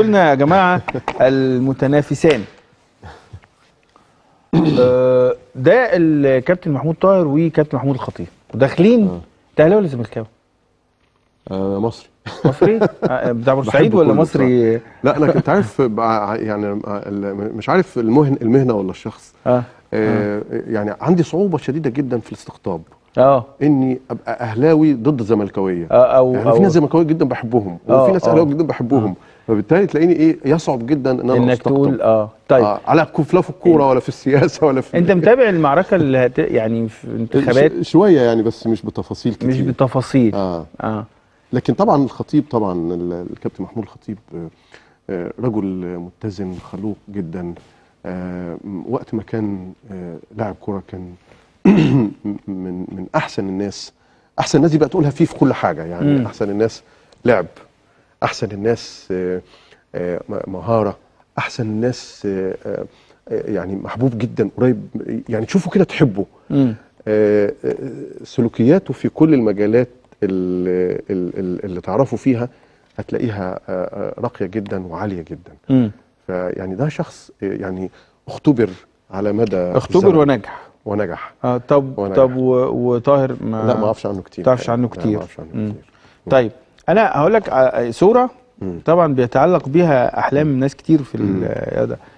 قلنا يا جماعة المتنافسان آه، ده الكابتن محمود طاهر وكابتن محمود الخطيب وداخلين آه. تهلاوي ولا زملكاوي؟ آه، مصري مصري بتاع بورسعيد ولا مصري لا انا كنت عارف يعني مش عارف المهن المهنه ولا الشخص آه. يعني عندي صعوبه شديده جدا في الاستقطاب اه اني ابقى اهلاوي ضد زملكاويه آه، او يعني في ناس زملكاويه جدا بحبهم وفي آه، ناس آه. اهلاويه جدا بحبهم فبالتالي تلاقيني ايه يصعب جدا ان انا انك تقول اه طيب آه على لا في الكوره إيه. ولا في السياسه ولا في انت متابع المعركه اللي هت... يعني في انتخابات شويه يعني بس مش بتفاصيل كتير مش بتفاصيل اه اه لكن طبعا الخطيب طبعا الكابتن محمود الخطيب رجل متزن خلوق جدا وقت ما كان لاعب كوره كان من من احسن الناس احسن الناس دي بقى تقولها فيه في كل حاجه يعني مم. احسن الناس لعب احسن الناس آه، آه، مهاره احسن الناس آه، يعني محبوب جدا قريب يعني تشوفه كده تحبه سلوكياته في كل المجالات اللي, اللي تعرفوا فيها هتلاقيها راقيه جدا وعاليه جدا فيعني ده شخص يعني اختبر على مدى اختبر ونجح ونجح آه طب ونجح. طب وطاهر ما لا ما اعرفش عنه كتير ما تعرفش عنه كتير, عنه كتير. طيب انا هقول لك آه، صوره طبعا بيتعلق بيها احلام ناس كتير في ده